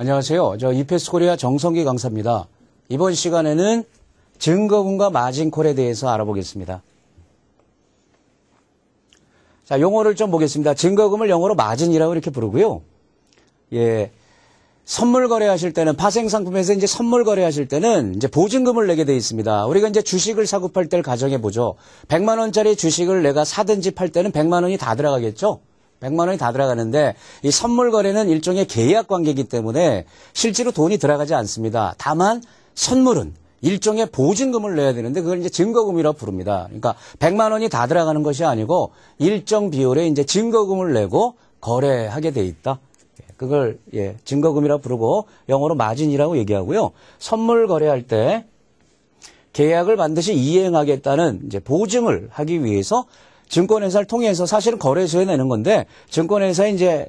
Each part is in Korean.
안녕하세요. 저 이페스 코리아 정성기 강사입니다. 이번 시간에는 증거금과 마진콜에 대해서 알아보겠습니다. 자, 용어를 좀 보겠습니다. 증거금을 영어로 마진이라고 이렇게 부르고요. 예. 선물 거래하실 때는 파생 상품에서 이제 선물 거래하실 때는 이제 보증금을 내게 돼 있습니다. 우리가 이제 주식을 사고 팔 때를 가정해 보죠. 100만 원짜리 주식을 내가 사든지 팔 때는 100만 원이 다 들어가겠죠. 100만 원이 다 들어가는데 이 선물 거래는 일종의 계약 관계이기 때문에 실제로 돈이 들어가지 않습니다. 다만 선물은 일종의 보증금을 내야 되는데 그걸 이제 증거금이라고 부릅니다. 그러니까 100만 원이 다 들어가는 것이 아니고 일정 비율의 이제 증거금을 내고 거래하게 돼 있다. 예, 그걸 예, 증거금이라 고 부르고 영어로 마진이라고 얘기하고요. 선물 거래할 때 계약을 반드시 이행하겠다는 이제 보증을 하기 위해서 증권회사를 통해서 사실은 거래소에 내는 건데 증권회사에 이제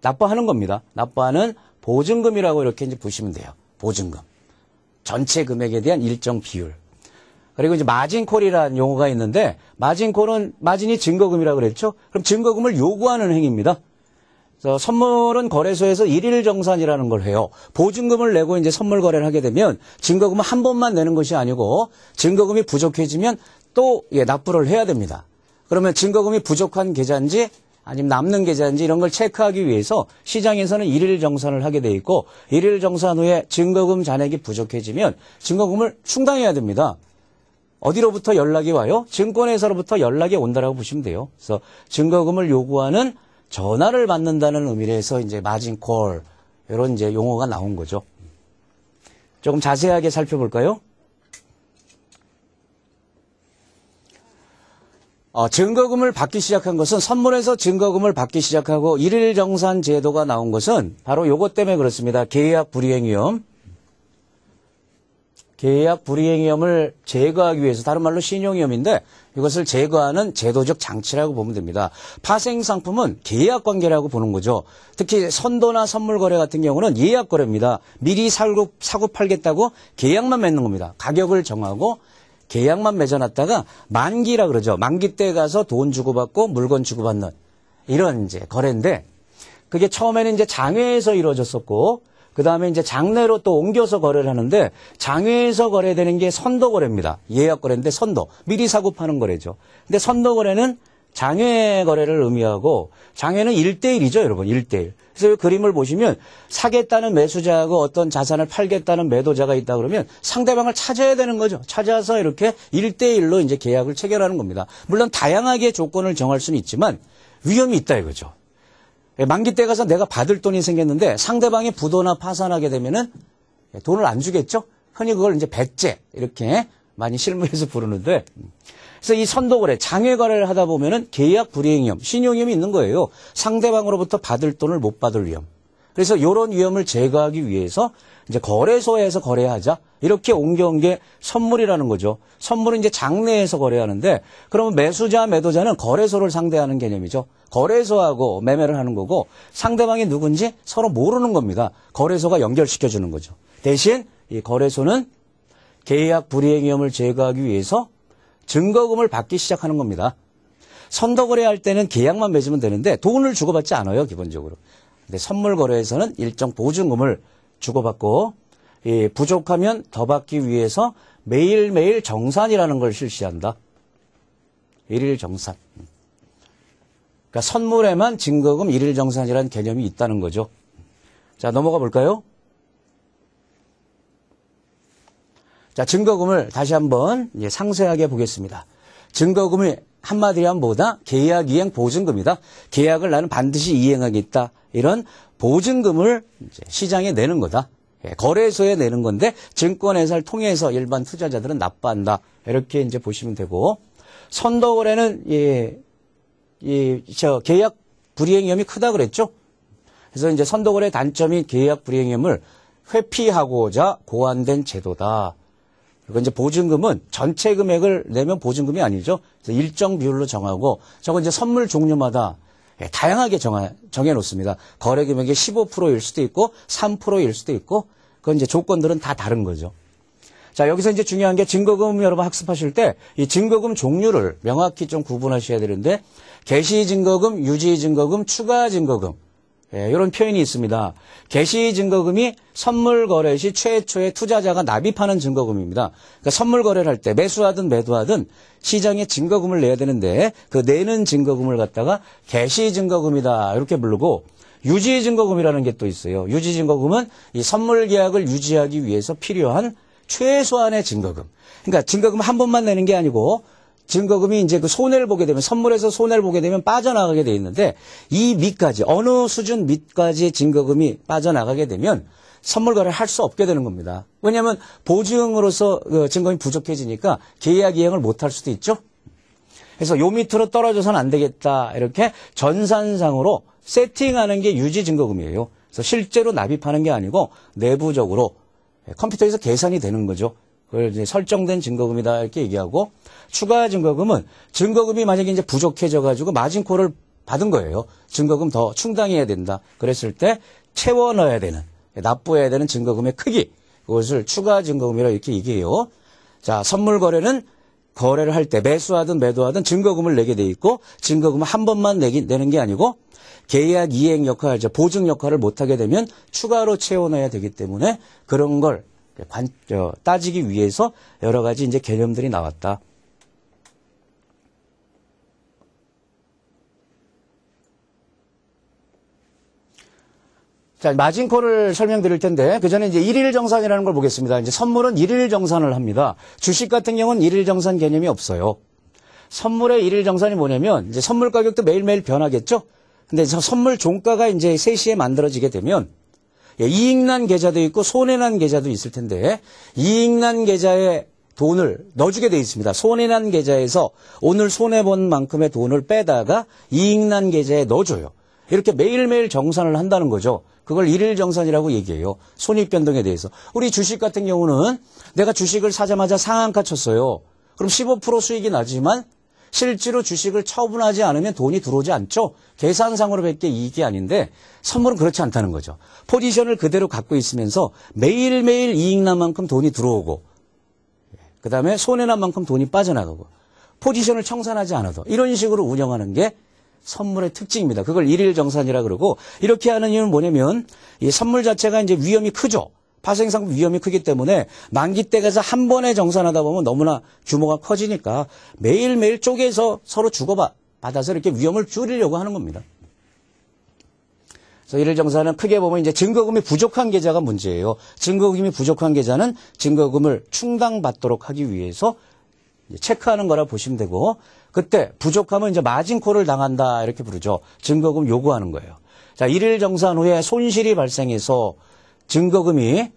납부하는 겁니다. 납부하는 보증금이라고 이렇게 이제 보시면 돼요. 보증금. 전체 금액에 대한 일정 비율. 그리고 이제 마진콜이라는 용어가 있는데 마진콜은 마진이 증거금이라고 그랬죠. 그럼 증거금을 요구하는 행위입니다. 선물은 거래소에서 일일 정산이라는 걸 해요. 보증금을 내고 이제 선물 거래를 하게 되면 증거금을 한 번만 내는 것이 아니고 증거금이 부족해지면 또 예, 납부를 해야 됩니다. 그러면 증거금이 부족한 계좌인지 아니면 남는 계좌인지 이런 걸 체크하기 위해서 시장에서는 일일 정산을 하게 돼 있고 일일 정산 후에 증거금 잔액이 부족해지면 증거금을 충당해야 됩니다. 어디로부터 연락이 와요? 증권회사로부터 연락이 온다라고 보시면 돼요. 그래서 증거금을 요구하는 전화를 받는다는 의미에서 이제 마진콜 이런 이제 용어가 나온 거죠. 조금 자세하게 살펴볼까요? 어, 증거금을 받기 시작한 것은 선물에서 증거금을 받기 시작하고 일일 정산 제도가 나온 것은 바로 요것 때문에 그렇습니다. 계약 불이행 위험. 계약 불이행 위험을 제거하기 위해서 다른 말로 신용 위험인데 이것을 제거하는 제도적 장치라고 보면 됩니다. 파생 상품은 계약 관계라고 보는 거죠. 특히 선도나 선물 거래 같은 경우는 예약 거래입니다. 미리 사고, 사고 팔겠다고 계약만 맺는 겁니다. 가격을 정하고 계약만 맺어놨다가 만기라 그러죠. 만기 때 가서 돈 주고받고 물건 주고받는 이런 이제 거래인데 그게 처음에는 이제 장외에서 이루어졌었고 그 다음에 이제 장내로 또 옮겨서 거래를 하는데 장외에서 거래되는 게 선도 거래입니다. 예약 거래인데 선도 미리 사고 파는 거래죠. 근데 선도 거래는 장외 거래를 의미하고 장외는 1대1이죠, 여러분. 1대1. 그래서 이 그림을 보시면 사겠다는 매수자하고 어떤 자산을 팔겠다는 매도자가 있다 그러면 상대방을 찾아야 되는 거죠. 찾아서 이렇게 일대일로 이제 계약을 체결하는 겁니다. 물론 다양하게 조건을 정할 수는 있지만 위험이 있다 이거죠. 예, 만기 때 가서 내가 받을 돈이 생겼는데 상대방이 부도나 파산하게 되면은 예, 돈을 안 주겠죠? 흔히 그걸 이제 배째 이렇게 많이 실무에서 부르는데 음. 그래서 이 선도거래, 장외거래를 하다 보면은 계약 불이행 위험, 신용 위험이 있는 거예요. 상대방으로부터 받을 돈을 못 받을 위험. 그래서 이런 위험을 제거하기 위해서 이제 거래소에서 거래하자 이렇게 옮겨온 게 선물이라는 거죠. 선물은 이제 장내에서 거래하는데 그러면 매수자 매도자는 거래소를 상대하는 개념이죠. 거래소하고 매매를 하는 거고 상대방이 누군지 서로 모르는 겁니다. 거래소가 연결시켜 주는 거죠. 대신 이 거래소는 계약 불이행 위험을 제거하기 위해서 증거금을 받기 시작하는 겁니다. 선도 거래할 때는 계약만 맺으면 되는데 돈을 주고받지 않아요, 기본적으로. 근데 선물 거래에서는 일정 보증금을 주고받고 예, 부족하면 더 받기 위해서 매일매일 정산이라는 걸 실시한다. 일일 정산. 그러니까 선물에만 증거금 일일 정산이라는 개념이 있다는 거죠. 자, 넘어가 볼까요? 자, 증거금을 다시 한번 예, 상세하게 보겠습니다. 증거금이 한마디로 하면 뭐다? 계약 이행 보증금이다. 계약을 나는 반드시 이행하겠다. 이런 보증금을 시장에 내는 거다. 예, 거래소에 내는 건데 증권회사를 통해서 일반 투자자들은 납부한다. 이렇게 이제 보시면 되고 선도거래는 예, 예, 저 계약 불이행 위험이 크다 그랬죠. 그래서 이제 선도거래 단점이 계약 불이행 위험을 회피하고자 고안된 제도다. 그리고 이제 보증금은 전체 금액을 내면 보증금이 아니죠. 일정 비율로 정하고 저건 이제 선물 종류마다 예, 다양하게 정하, 정해놓습니다. 거래 금액이 15%일 수도 있고 3%일 수도 있고 그건 이제 조건들은 다 다른 거죠. 자, 여기서 이제 중요한 게 증거금 여러분 학습하실 때 이 증거금 종류를 명확히 좀 구분하셔야 되는데 개시 증거금, 유지 증거금, 추가 증거금 예, 이런 표현이 있습니다. 개시 증거금이 선물 거래 시 최초의 투자자가 납입하는 증거금입니다. 그러니까 선물 거래를 할 때 매수하든 매도하든 시장에 증거금을 내야 되는데 그 내는 증거금을 갖다가 개시 증거금이다 이렇게 부르고 유지 증거금이라는 게 또 있어요. 유지 증거금은 이 선물 계약을 유지하기 위해서 필요한 최소한의 증거금. 그러니까 증거금 한 번만 내는 게 아니고 증거금이 이제 그 손해를 보게 되면 선물에서 손해를 보게 되면 빠져나가게 돼 있는데 이 밑까지 어느 수준 밑까지 증거금이 빠져나가게 되면 선물 거래를 할 수 없게 되는 겁니다. 왜냐하면 보증으로서 그 증거금이 부족해지니까 계약 이행을 못할 수도 있죠. 그래서 요 밑으로 떨어져선안 되겠다 이렇게 전산상으로 세팅하는 게 유지 증거금이에요. 그래서 실제로 납입하는 게 아니고 내부적으로 예, 컴퓨터에서 계산이 되는 거죠. 을 이제 설정된 증거금이다 이렇게 얘기하고 추가 증거금은 증거금이 만약에 이제 부족해져 가지고 마진콜을 받은 거예요. 증거금 더 충당해야 된다. 그랬을 때 채워 넣어야 되는 납부해야 되는 증거금의 크기 그것을 추가 증거금이라 고 이렇게 얘기해요. 자 선물 거래는 거래를 할 때 매수하든 매도하든 증거금을 내게 돼 있고 증거금을 한 번만 내기, 내는 게 아니고 계약 이행 역할, 보증 역할을 못하게 되면 추가로 채워넣어야 되기 때문에 그런 걸그 관, 어, 따지기 위해서 여러 가지 이제 개념들이 나왔다. 자, 마진콜을 설명드릴 텐데 그 전에 이제 일일 정산이라는 걸 보겠습니다. 이제 선물은 일일 정산을 합니다. 주식 같은 경우는 일일 정산 개념이 없어요. 선물의 일일 정산이 뭐냐면 이제 선물 가격도 매일매일 변하겠죠. 근데 선물 종가가 이제 3시에 만들어지게 되면 예, 이익난 계좌도 있고 손해난 계좌도 있을 텐데 이익난 계좌에 돈을 넣어주게 돼 있습니다. 손해난 계좌에서 오늘 손해본 만큼의 돈을 빼다가 이익난 계좌에 넣어줘요. 이렇게 매일매일 정산을 한다는 거죠. 그걸 일일 정산이라고 얘기해요. 손익 변동에 대해서. 우리 주식 같은 경우는 내가 주식을 사자마자 상한가 쳤어요. 그럼 15% 수익이 나지만 실제로 주식을 처분하지 않으면 돈이 들어오지 않죠. 계산상으로 뵙게 이익이 아닌데 선물은 그렇지 않다는 거죠. 포지션을 그대로 갖고 있으면서 매일매일 이익 난 만큼 돈이 들어오고 그 다음에 손해난 만큼 돈이 빠져나가고 포지션을 청산하지 않아도 이런 식으로 운영하는 게 선물의 특징입니다. 그걸 일일 정산이라 그러고 이렇게 하는 이유는 뭐냐면 이 선물 자체가 이제 위험이 크죠. 파생 상품 위험이 크기 때문에 만기 때에서 한 번에 정산하다 보면 너무나 규모가 커지니까 매일매일 쪼개서 서로 주고받아서 이렇게 위험을 줄이려고 하는 겁니다. 그래서 이를 정산은 크게 보면 이제 증거금이 부족한 계좌가 문제예요. 증거금이 부족한 계좌는 증거금을 충당받도록 하기 위해서 체크하는 거라 보시면 되고 그때 부족하면 이제 마진콜을 당한다 이렇게 부르죠. 증거금 요구하는 거예요. 자, 일일 정산 후에 손실이 발생해서 증거금이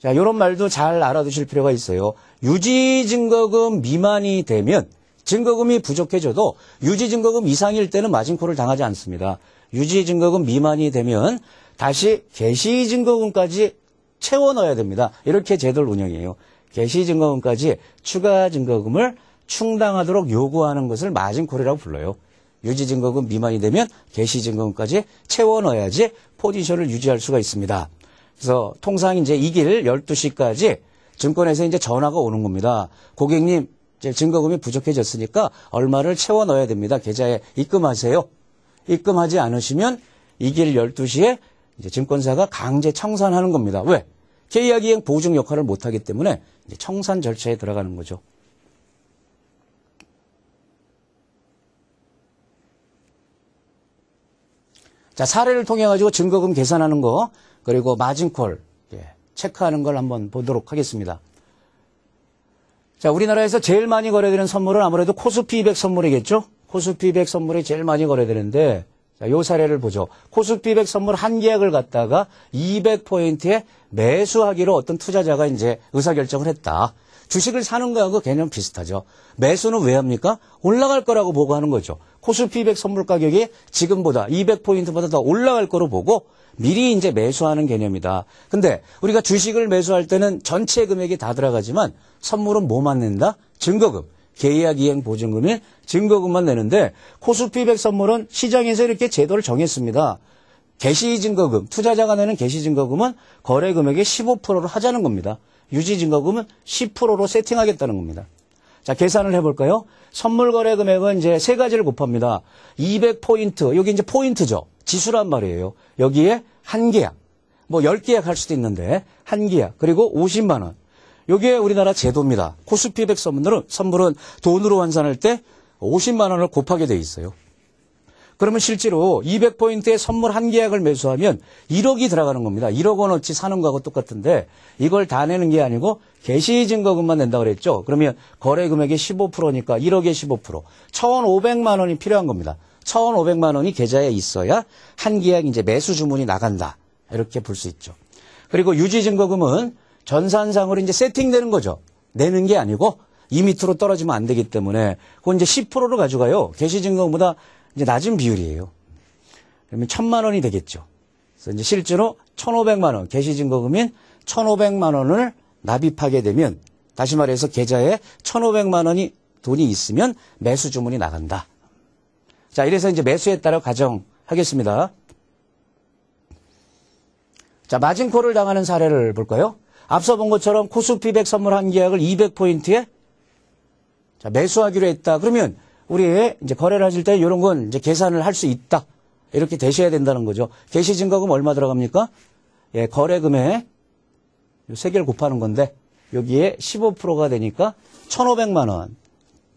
자, 이런 말도 잘 알아두실 필요가 있어요. 유지 증거금 미만이 되면 증거금이 부족해져도 유지 증거금 이상일 때는 마진콜을 당하지 않습니다. 유지 증거금 미만이 되면 다시 개시 증거금까지 채워 넣어야 됩니다. 이렇게 제도를 운영해요. 개시 증거금까지 추가 증거금을 충당하도록 요구하는 것을 마진콜이라고 불러요. 유지 증거금 미만이 되면 개시 증거금까지 채워 넣어야지 포지션을 유지할 수가 있습니다. 그래서 통상 이제 이길 12시까지 증권에서 이제 전화가 오는 겁니다. 고객님, 이제 증거금이 부족해졌으니까 얼마를 채워 넣어야 됩니다. 계좌에 입금하세요. 입금하지 않으시면 이길 12시에 이제 증권사가 강제 청산하는 겁니다. 왜? 계약이행 보증 역할을 못하기 때문에 청산 절차에 들어가는 거죠. 자, 사례를 통해 가지고 증거금 계산하는 거 그리고 마진콜 예, 체크하는 걸 한번 보도록 하겠습니다. 자, 우리나라에서 제일 많이 거래되는 선물은 아무래도 코스피 200 선물이겠죠? 코스피 200 선물이 제일 많이 거래되는데 자, 요 사례를 보죠. 코스피 200 선물 한 계약을 갖다가 200포인트에 매수하기로 어떤 투자자가 이제 의사결정을 했다. 주식을 사는 거하고 개념 비슷하죠. 매수는 왜 합니까? 올라갈 거라고 보고 하는 거죠. 코스피 200 e 선물 가격이 지금보다 200포인트보다 더 올라갈 거로 보고 미리 이제 매수하는 개념이다. 근데 우리가 주식을 매수할 때는 전체 금액이 다 들어가지만 선물은 뭐만 낸다? 증거금. 계약 이행 보증금이 증거금만 내는데 코스피 100 e 선물은 시장에서 이렇게 제도를 정했습니다. 개시 증거금, 투자자가 내는 개시 증거금은 거래 금액의 15%를 하자는 겁니다. 유지증거금은 10%로 세팅하겠다는 겁니다. 자, 계산을 해볼까요? 선물 거래 금액은 이제 세 가지를 곱합니다. 200포인트, 여기 이제 포인트죠. 지수란 말이에요. 여기에 한 계약, 뭐 10계약 할 수도 있는데 한 계약, 그리고 50만 원. 여기에 우리나라 제도입니다. 코스피 백0 0선은 선물은 돈으로 환산할 때 50만 원을 곱하게 돼 있어요. 그러면 실제로 200포인트의 선물 한 계약을 매수하면 1억이 들어가는 겁니다. 1억 원어치 사는 거하고 똑같은데 이걸 다 내는 게 아니고 개시 증거금만 낸다 고 그랬죠. 그러면 거래 금액의 15%니까 1억에 15%. 1,500만 원이 필요한 겁니다. 1,500만 원이 계좌에 있어야 한 계약 이제 매수 주문이 나간다. 이렇게 볼 수 있죠. 그리고 유지 증거금은 전산상으로 이제 세팅되는 거죠. 내는 게 아니고 2 밑으로 떨어지면 안 되기 때문에 그건 이제 10%로 가져가요. 개시 증거보다 금 이제 낮은 비율이에요. 그러면 천만 원이 되겠죠. 그래서 이제 실제로 천오백만 원, 개시증거금인 천오백만 원을 납입하게 되면 다시 말해서 계좌에 천오백만 원이 돈이 있으면 매수 주문이 나간다. 자, 이래서 이제 매수에 따라 가정하겠습니다. 자, 마진콜을 당하는 사례를 볼까요? 앞서 본 것처럼 코스피 백 선물 한 계약을 200포인트에 자, 매수하기로 했다. 그러면 우리 이제 거래를 하실 때 이런 건 이제 계산을 할 수 있다. 이렇게 되셔야 된다는 거죠. 개시 증거금 얼마 들어갑니까? 예, 거래금액 3 개를 곱하는 건데 여기에 15%가 되니까 1,500만 원.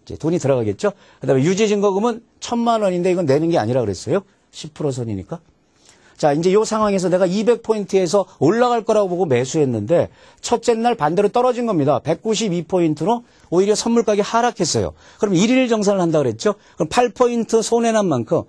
이제 돈이 들어가겠죠? 그다음에 유지 증거금은 1,000만 원인데 이건 내는 게 아니라 그랬어요. 10% 선이니까. 자, 이제 요 상황에서 내가 200포인트에서 올라갈 거라고 보고 매수했는데 첫째 날 반대로 떨어진 겁니다. 192포인트로 오히려 선물 가격 하락했어요. 그럼 1일 정산을 한다 그랬죠? 그럼 8포인트 손해난 만큼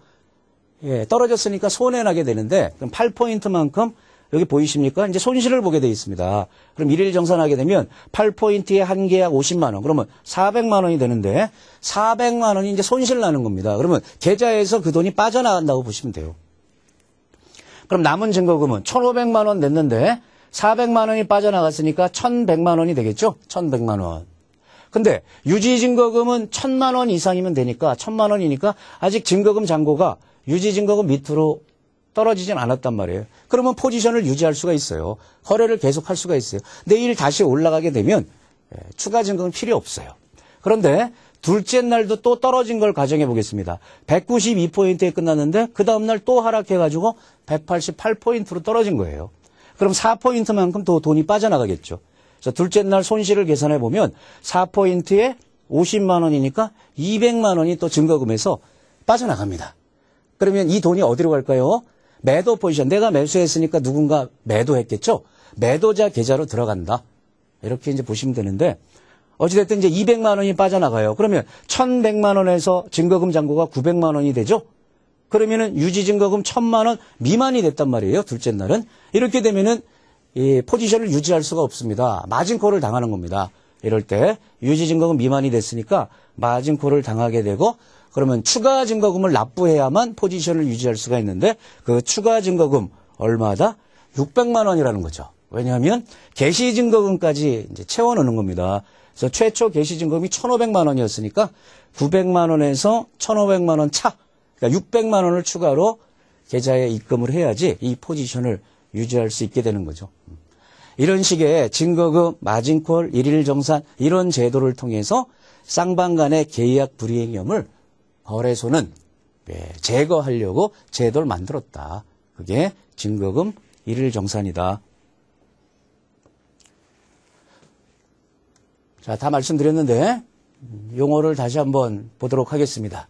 예, 떨어졌으니까 손해나게 되는데 그럼 8포인트만큼 여기 보이십니까? 이제 손실을 보게 돼 있습니다. 그럼 1일 정산하게 되면 8포인트에 한 계약 50만 원. 그러면 400만 원이 되는데 400만 원이 이제 손실 나는 겁니다. 그러면 계좌에서 그 돈이 빠져나간다고 보시면 돼요. 그럼 남은 증거금은 1,500만 원 냈는데 400만 원이 빠져나갔으니까 1,100만 원이 되겠죠? 1,100만 원. 근데 유지 증거금은 1,000만 원 이상이면 되니까 1,000만 원이니까 아직 증거금 잔고가 유지 증거금 밑으로 떨어지진 않았단 말이에요. 그러면 포지션을 유지할 수가 있어요. 거래를 계속할 수가 있어요. 내일 다시 올라가게 되면 예, 추가 증거금 필요 없어요. 그런데 둘째 날도 또 떨어진 걸 가정해 보겠습니다. 192포인트에 끝났는데 그 다음날 또 하락해가지고 188포인트로 떨어진 거예요. 그럼 4포인트만큼 더 돈이 빠져나가겠죠. 그래서 둘째 날 손실을 계산해 보면 4포인트에 50만 원이니까 200만 원이 또 증거금에서 빠져나갑니다. 그러면 이 돈이 어디로 갈까요? 매도 포지션. 내가 매수했으니까 누군가 매도했겠죠? 매도자 계좌로 들어간다. 이렇게 이제 보시면 되는데 어찌됐든 이제 200만 원이 빠져나가요. 그러면 1,100만 원에서 증거금 잔고가 900만 원이 되죠. 그러면은 유지 증거금 1,000만 원 미만이 됐단 말이에요. 둘째 날은 이렇게 되면은 이 포지션을 유지할 수가 없습니다. 마진콜을 당하는 겁니다. 이럴 때 유지 증거금 미만이 됐으니까 마진콜을 당하게 되고 그러면 추가 증거금을 납부해야만 포지션을 유지할 수가 있는데 그 추가 증거금 얼마다 600만 원이라는 거죠. 왜냐하면 개시 증거금까지 이제 채워넣는 겁니다. 그래서 최초 개시 증거금이 1,500만 원이었으니까 900만 원에서 1,500만 원 차, 그러니까 600만 원을 추가로 계좌에 입금을 해야지 이 포지션을 유지할 수 있게 되는 거죠. 이런 식의 증거금, 마진콜, 일일 정산 이런 제도를 통해서 쌍방 간의 계약 불이행 염을 거래소는 예, 제거하려고 제도를 만들었다. 그게 증거금 일일 정산이다. 자, 다 말씀드렸는데 용어를 다시 한번 보도록 하겠습니다.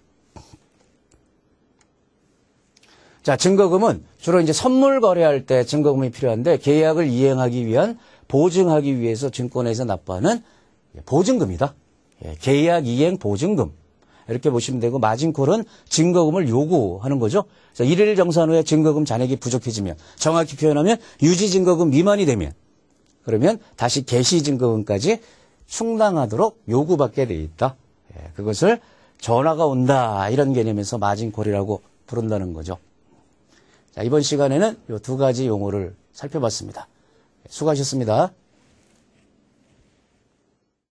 자, 증거금은 주로 이제 선물 거래할 때 증거금이 필요한데 계약을 이행하기 위한 보증하기 위해서 증권에서 납부하는 보증금이다. 예, 계약 이행 보증금. 이렇게 보시면 되고 마진콜은 증거금을 요구하는 거죠. 그래서 1일 정산 후에 증거금 잔액이 부족해지면 정확히 표현하면 유지 증거금 미만이 되면 그러면 다시 개시 증거금까지 충당하도록 요구받게 돼 있다. 예, 그것을 전화가 온다 이런 개념에서 마진콜이라고 부른다는 거죠. 자, 이번 시간에는 이 두 가지 용어를 살펴봤습니다. 예, 수고하셨습니다.